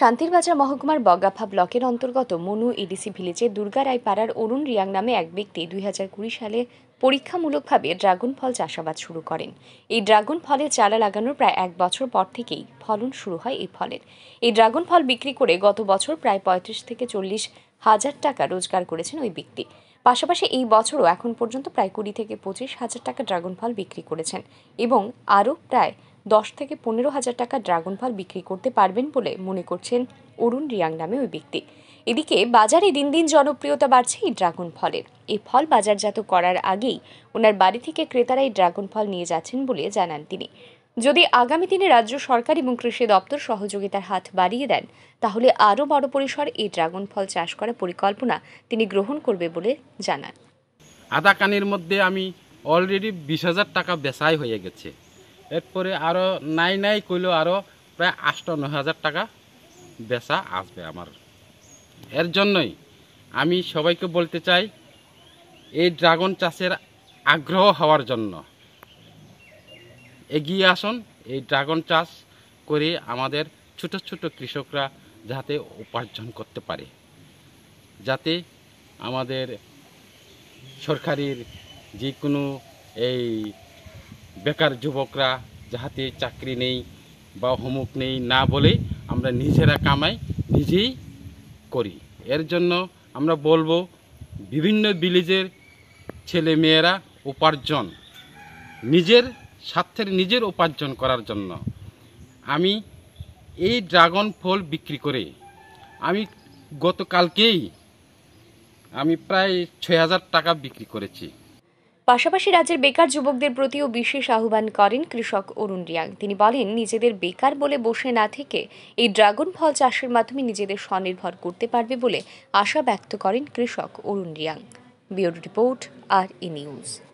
শান্তিরবাজার মহকুমার বগাফা ব্লকের অন্তর্গত মনু এডিসি ভিলেজে দুর্গা রায়পাড়ার অরুণ রিয়াং নামে এক ব্যক্তি দুই সালে পরীক্ষামূলকভাবে ড্রাগন ফল চাষাবাদ শুরু করেন এই ড্রাগন ফলে চারা লাগানোর প্রায় এক বছর পর থেকেই ফলন শুরু হয় এই ফলের এই ড্রাগন ফল বিক্রি করে গত বছর প্রায় পঁয়ত্রিশ থেকে চল্লিশ হাজার টাকা রোজগার করেছেন ওই ব্যক্তি পাশাপাশি এই বছরও এখন পর্যন্ত প্রায় কুড়ি থেকে পঁচিশ হাজার টাকা ড্রাগন ফল বিক্রি করেছেন এবং আরও প্রায় দশ থেকে পনেরো হাজার টাকা ড্রাগন ফল বিক্রি করতে পারবেন বলে মনে করছেন অরুণ রিয়াং নামে ওই ব্যক্তি এদিকে বাজারে দিন দিন জনপ্রিয়তা বাড়ছে এই ড্রাগন ফলের এই ফল বাজারজাত করার আগেই ওনার বাড়ি থেকে ক্রেতারা এই ড্রাগন ফল নিয়ে যাচ্ছেন বলে জানান তিনি যদি আগামী দিনে রাজ্য সরকার এবং কৃষি দপ্তর সহযোগিতার হাত বাড়িয়ে দেন তাহলে আরও বড় পরিসর এই ড্রাগন ফল চাষ করার পরিকল্পনা তিনি গ্রহণ করবে বলে জানান আদা মধ্যে আমি অলরেডি বিশ হাজার টাকা বেসাই হয়ে গেছে এরপরে আরও নাই নাই কইলেও আরও প্রায় আষ্ট ন হাজার টাকা বেচা আসবে আমার এর জন্যই আমি সবাইকে বলতে চাই এই ড্রাগন চাষের আগ্রহ হওয়ার জন্য এগিয়ে আসুন এই ড্রাগন চাষ করে আমাদের ছোট ছোট কৃষকরা যাতে উপার্জন করতে পারে যাতে আমাদের সরকারের যে কোনো এই বেকার যুবকরা যাহাতে চাকরি নেই বা অমুক নেই না বলে আমরা নিজেরা কামাই নিজেই করি এর জন্য আমরা বলবো বিভিন্ন ভিলেজের ছেলে মেয়েরা উপার্জন নিজের স্বার্থের নিজের উপার্জন করার জন্য আমি এই ড্রাগন ফল বিক্রি করে আমি গতকালকেই আমি প্রায় ছয় হাজার টাকা বিক্রি করেছি পাশাপাশি রাজ্যের বেকার যুবকদের প্রতিও বিশেষ আহ্বান করেন কৃষক অরুণ রিয়াং তিনি বলেন নিজেদের বেকার বলে বসে না থেকে এই ড্রাগন ফল চাষের মাধ্যমে নিজেদের স্বনির্ভর করতে পারবে বলে আশা ব্যক্ত করেন কৃষক Arun Riang bureau report R E news